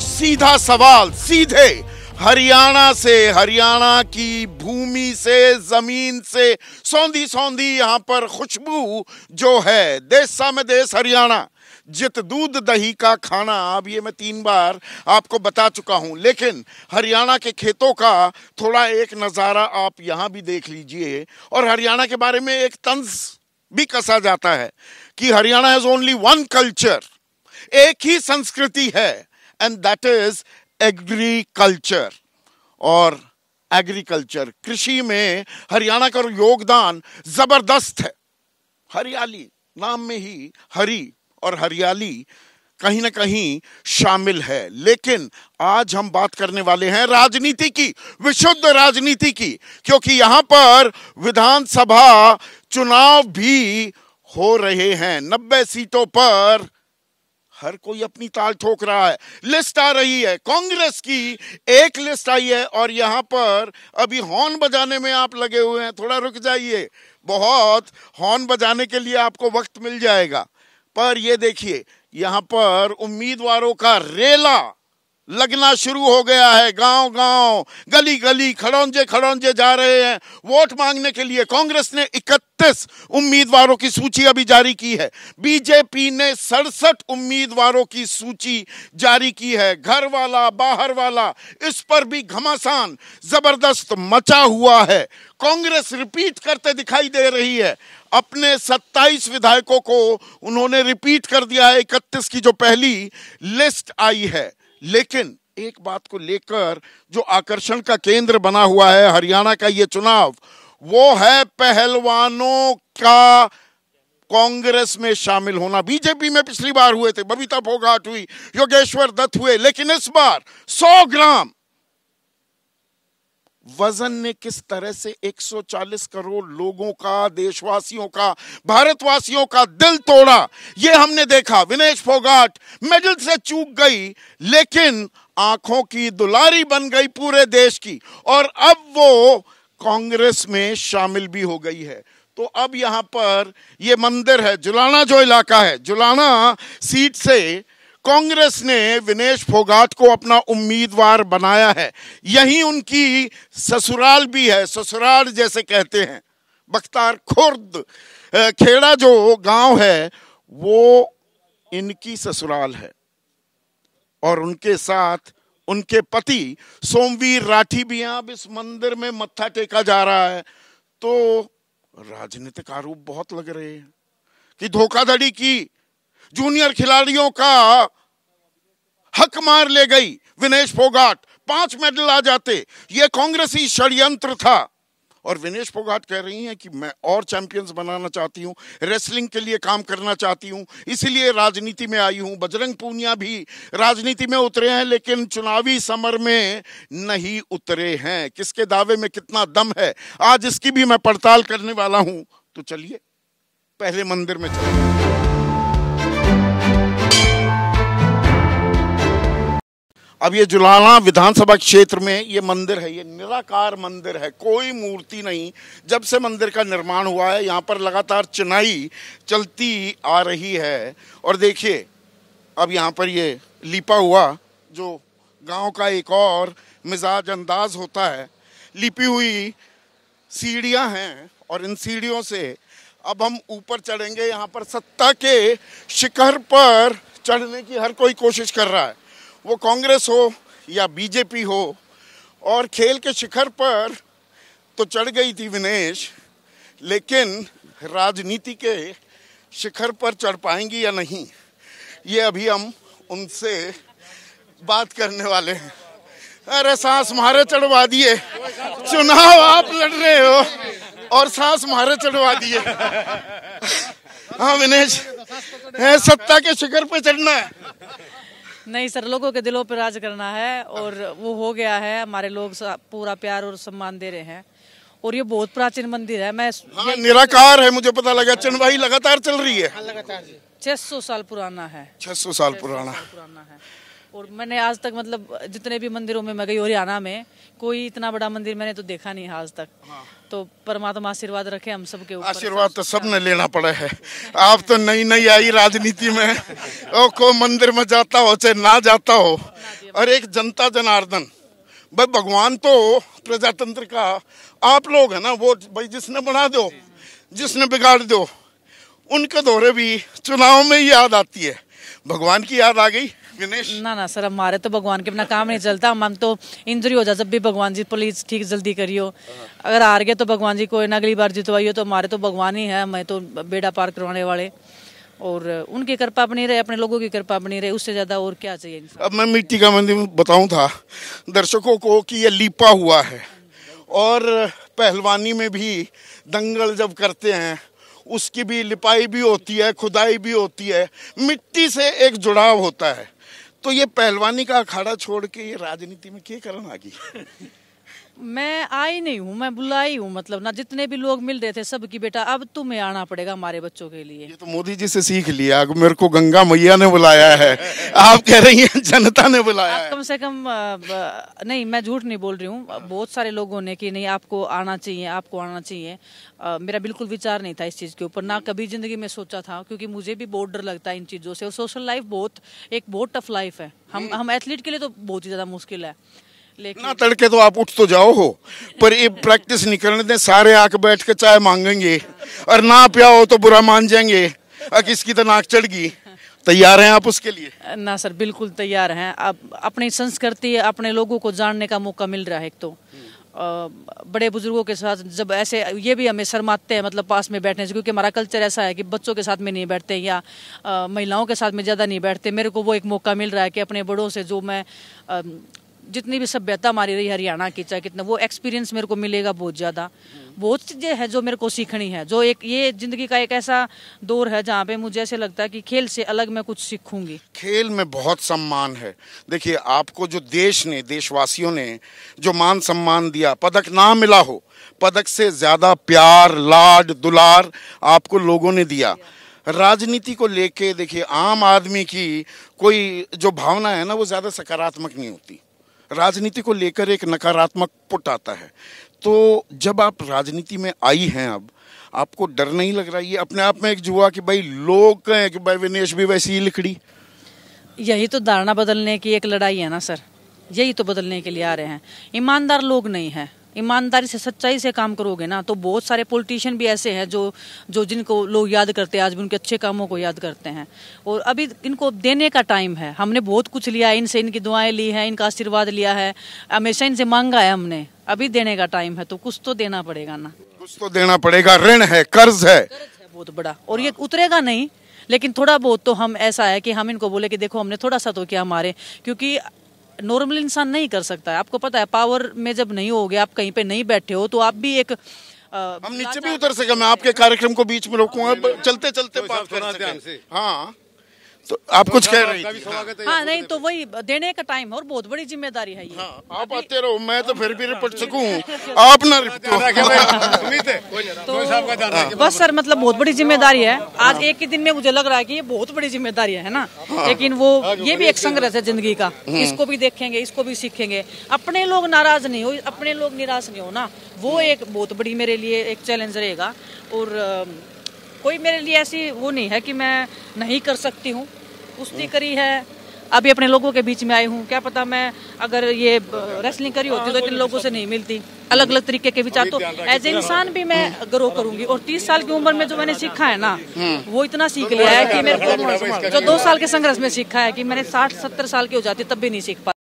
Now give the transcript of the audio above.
सीधा सवाल सीधे हरियाणा से हरियाणा की भूमि से जमीन से सौंधी सौंधी यहाँ पर खुशबू जो है देश सा में देश हरियाणा जित दूध दही का खाना अब ये मैं तीन बार आपको बता चुका हूँ लेकिन हरियाणा के खेतों का थोड़ा एक नज़ारा आप यहाँ भी देख लीजिए और हरियाणा के बारे में एक तंज भी कसा जाता है कि Haryana has only one culture एक ही संस्कृति है and that is agriculture और एग्रीकल्चर कृषि में हरियाणा का योगदान जबरदस्त है हरियाली नाम में ही हरी और हरियाली कहीं ना कहीं शामिल है लेकिन आज हम बात करने वाले हैं राजनीति की विशुद्ध राजनीति की क्योंकि यहां पर विधानसभा चुनाव भी हो रहे हैं नब्बे सीटों पर हर कोई अपनी ताल ठोक रहा है लिस्ट आ रही है कांग्रेस की एक लिस्ट आई है और यहाँ पर अभी हॉर्न बजाने में आप लगे हुए हैं थोड़ा रुक जाइए बहुत हॉर्न बजाने के लिए आपको वक्त मिल जाएगा पर ये देखिए यहाँ पर उम्मीदवारों का रेला लगना शुरू हो गया है गांव गांव गली गली खड़ौंजे खड़ौंजे जा रहे हैं वोट मांगने के लिए कांग्रेस ने 31 उम्मीदवारों की सूची अभी जारी की है बीजेपी ने सड़सठ उम्मीदवारों की सूची जारी की है घर वाला बाहर वाला इस पर भी घमासान जबरदस्त मचा हुआ है कांग्रेस रिपीट करते दिखाई दे रही है अपने 27 विधायकों को उन्होंने रिपीट कर दिया है इकतीस की जो पहली लिस्ट आई है लेकिन एक बात को लेकर जो आकर्षण का केंद्र बना हुआ है हरियाणा का ये चुनाव वो है पहलवानों का कांग्रेस में शामिल होना बीजेपी में पिछली बार हुए थे बबीता फोगाट हुई योगेश्वर दत्त हुए लेकिन इस बार 100 ग्राम वजन ने किस तरह से 140 करोड़ लोगों का देशवासियों का भारतवासियों का दिल तोड़ा यह हमने देखा विनेश फोगाट मेडल से चूक गई लेकिन आंखों की दुलारी बन गई पूरे देश की और अब वो कांग्रेस में शामिल भी हो गई है तो अब यहां पर यह मंदिर है जुलाना जो इलाका है जुलाना सीट से कांग्रेस ने विनेश फोगाट को अपना उम्मीदवार बनाया है यही उनकी ससुराल भी है ससुराल जैसे कहते हैं बख्तार खुर्द खेड़ा जो गांव है वो इनकी ससुराल है और उनके साथ उनके पति सोमवीर राठी भी यहां अब इस मंदिर में मत्था टेका जा रहा है तो राजनीतिक आरोप बहुत लग रहे हैं कि धोखाधड़ी की जूनियर खिलाड़ियों का हक मार ले गई विनेश फोगाट पांच मेडल आ जाते ये कांग्रेसी षड्यंत्र था और विनेश फोगाट कह रही हैं कि मैं और चैंपियंस बनाना चाहती हूं रेसलिंग के लिए काम करना चाहती हूँ इसीलिए राजनीति में आई हूं बजरंग पूनिया भी राजनीति में उतरे हैं लेकिन चुनावी समर में नहीं उतरे हैं किसके दावे में कितना दम है आज इसकी भी मैं पड़ताल करने वाला हूं तो चलिए पहले मंदिर में चलिए अब ये जुलाना विधानसभा क्षेत्र में ये मंदिर है ये निराकार मंदिर है कोई मूर्ति नहीं जब से मंदिर का निर्माण हुआ है यहाँ पर लगातार चिनाई चलती आ रही है और देखिए अब यहाँ पर ये लिपा हुआ जो गांव का एक और मिजाज अंदाज होता है लिपी हुई सीढ़ियाँ हैं और इन सीढ़ियों से अब हम ऊपर चढ़ेंगे यहाँ पर सत्ता के शिखर पर चढ़ने की हर कोई कोशिश कर रहा है वो कांग्रेस हो या बीजेपी हो और खेल के शिखर पर तो चढ़ गई थी विनेश लेकिन राजनीति के शिखर पर चढ़ पाएंगी या नहीं ये अभी हम उनसे बात करने वाले हैं अरे सांस मारे चढ़वा दिए चुनाव आप लड़ रहे हो और सांस मारे चढ़वा दिए हाँ विनेश है सत्ता के शिखर पे चढ़ना है नहीं सर लोगों के दिलों पर राज करना है और वो हो गया है हमारे लोग पूरा प्यार और सम्मान दे रहे हैं और ये बहुत प्राचीन मंदिर है मैं हाँ, निराकार है मुझे पता लगा चनवाई लगातार चल रही है छह सौ साल पुराना है छह सौ साल पुराना है और मैंने आज तक मतलब जितने भी मंदिरों में मैं गई हरियाणा में कोई इतना बड़ा मंदिर मैंने तो देखा नहीं है आज तक हाँ। तो परमात्मा आशीर्वाद रखे हम सबके ऊपर आशीर्वाद तो सब ने लेना पड़ा है आप तो नई नई आई राजनीति में ओ को मंदिर में जाता हो चाहे ना जाता हो और एक जनता जनार्दन भाई भगवान तो प्रजातंत्र का आप लोग है ना वो भाई जिसने बना दो जिसने बिगाड़ दो उनके दौरे भी चुनाव में याद आती है भगवान की याद आ गई फिनिश ना ना सर हमारे तो भगवान के बिना काम नहीं चलता हम तो इंजरी हो जाए जब भी भगवान जी प्लीज ठीक जल्दी करियो अगर हार गए तो भगवान जी कोई ना अगली बार जितवाइयो तो हमारे तो भगवान ही है मैं तो बेड़ा पार करवाने वाले और उनकी कृपा बनी रहे अपने लोगों की कृपा बनी रहे उससे ज्यादा और क्या चाहिए अब मैं मिट्टी का मंदिर बताऊं था दर्शकों को कि ये लिपा हुआ है और पहलवानी में भी दंगल जब करते हैं उसकी भी लिपाई भी होती है खुदाई भी होती है मिट्टी से एक जुड़ाव होता है तो ये पहलवानी का अखाड़ा छोड़ के ये राजनीति में क्या करना आ गई मैं आई नहीं हूँ मैं बुलाई हूँ मतलब ना जितने भी लोग मिल रहे थे सब की बेटा अब तुम्हें आना पड़ेगा हमारे बच्चों के लिए ये तो मोदी जी से सीख लिया मेरे को गंगा मैया ने बुलाया है आप कह रही हैं जनता ने बुलाया आप कम से कम नहीं मैं झूठ नहीं बोल रही हूँ बहुत सारे लोगों ने की नहीं आपको आना चाहिए आपको आना चाहिए मेरा बिल्कुल विचार नहीं था इस चीज़ के ऊपर ना कभी ज़िंदगी में सोचा था क्योंकि मुझे भी बहुत डर लगता है इन चीज़ों से और सोशल लाइफ बहुत एक बहुत टफ लाइफ है हम हम्म। हम एथलीट के लिए तो बहुत ही ज़्यादा मुश्किल है ना तड़के तो आप उठ तो जाओ हो पर ये प्रैक्टिस निकलने दें सारे आके बैठ के चाय मांगेंगे और ना पियाओ तो बुरा मान जाएंगे और किसकी तो नाक चढ़ गई तैयार हैं आप उसके लिए ना सर बिल्कुल तैयार हैं आप अपनी संस्कृति अपने लोगों को जानने का मौका मिल रहा है एक तो बड़े बुजुर्गों के साथ जब ऐसे ये भी हमें शर्माते हैं मतलब पास में बैठने से क्योंकि हमारा कल्चर ऐसा है कि बच्चों के साथ में नहीं बैठते या महिलाओं के साथ में ज़्यादा नहीं बैठते मेरे को वो एक मौका मिल रहा है कि अपने बड़ों से जो मैं जितनी भी सभ्यता मारी रही हरियाणा की चाहे कितना वो एक्सपीरियंस मेरे को मिलेगा बहुत ज़्यादा बहुत चीज़ें हैं जो मेरे को सीखनी है जो एक ये ज़िंदगी का एक ऐसा दौर है जहाँ पे मुझे ऐसे लगता है कि खेल से अलग मैं कुछ सीखूंगी खेल में बहुत सम्मान है देखिए आपको जो देश ने देशवासियों ने जो मान सम्मान दिया पदक ना मिला हो पदक से ज़्यादा प्यार लाड दुलार आपको लोगों ने दिया राजनीति को लेके देखिए आम आदमी की कोई जो भावना है ना वो ज़्यादा सकारात्मक नहीं होती राजनीति को लेकर एक नकारात्मक पुट आता है तो जब आप राजनीति में आई हैं अब आपको डर नहीं लग रहा ये अपने आप में एक जुआ कि भाई लोग कहें कि भाई विनेश भी वैसी ही लिखड़ी यही तो धारणा बदलने की एक लड़ाई है ना सर यही तो बदलने के लिए आ रहे हैं ईमानदार लोग नहीं हैं ईमानदारी से सच्चाई से काम करोगे ना तो बहुत सारे पॉलिटिशियन भी ऐसे हैं जो जो जिनको लोग याद करते हैं आज भी उनके अच्छे कामों को याद करते हैं और अभी इनको देने का टाइम है हमने बहुत कुछ लिया है इनसे इनकी दुआएं ली हैं इनका आशीर्वाद लिया है हमेशा इनसे मांगा है हमने अभी देने का टाइम है तो कुछ तो देना पड़ेगा ना कुछ तो देना पड़ेगा ऋण है कर्ज है बहुत बड़ा और ये उतरेगा नहीं लेकिन थोड़ा बहुत तो हम ऐसा है कि हम इनको बोले कि देखो हमने थोड़ा सा तो किया हमारे क्योंकि नॉर्मल इंसान नहीं कर सकता है आपको पता है पावर में जब नहीं गया आप कहीं पे नहीं बैठे हो तो आप भी एक हम नीचे भी उतर सके मैं आपके कार्यक्रम को बीच में रोकूंगा चलते चलते तो बात ध्यान से हाँ तो आप कुछ कह रही थी हाँ नहीं तो वही देने का टाइम और बहुत बड़ी जिम्मेदारी है ये हाँ, आप आते रहो मैं तो फिर भी रिपोर्ट सकू आप ना तो बस सर मतलब बहुत बड़ी जिम्मेदारी है हाँ। आज एक ही दिन में मुझे लग रहा है कि ये बहुत बड़ी जिम्मेदारी है ना हाँ। लेकिन वो ये भी एक संघर्ष है जिंदगी का हम्म। इसको भी देखेंगे इसको भी सीखेंगे अपने लोग नाराज नहीं हो अपने लोग निराश नहीं हो ना वो हम्म। एक बहुत बड़ी मेरे लिए एक चैलेंज रहेगा और कोई मेरे लिए ऐसी वो नहीं है कि मैं नहीं कर सकती हूँ कुश्ती करी है अभी अपने लोगों के बीच में आई हूँ क्या पता मैं अगर ये रेसलिंग करी होती तो हाँ, इन तो लोगों से नहीं मिलती अलग अलग तरीके के विचार तो एज ए इंसान भी मैं ग्रो करूंगी और तीस साल की उम्र में जो मैंने सीखा है ना हम्म। वो इतना तो सीख लिया है कि मेरे को जो दो साल के संघर्ष में सीखा है कि मैंने साठ सत्तर साल की हो जाती तब भी नहीं सीख पा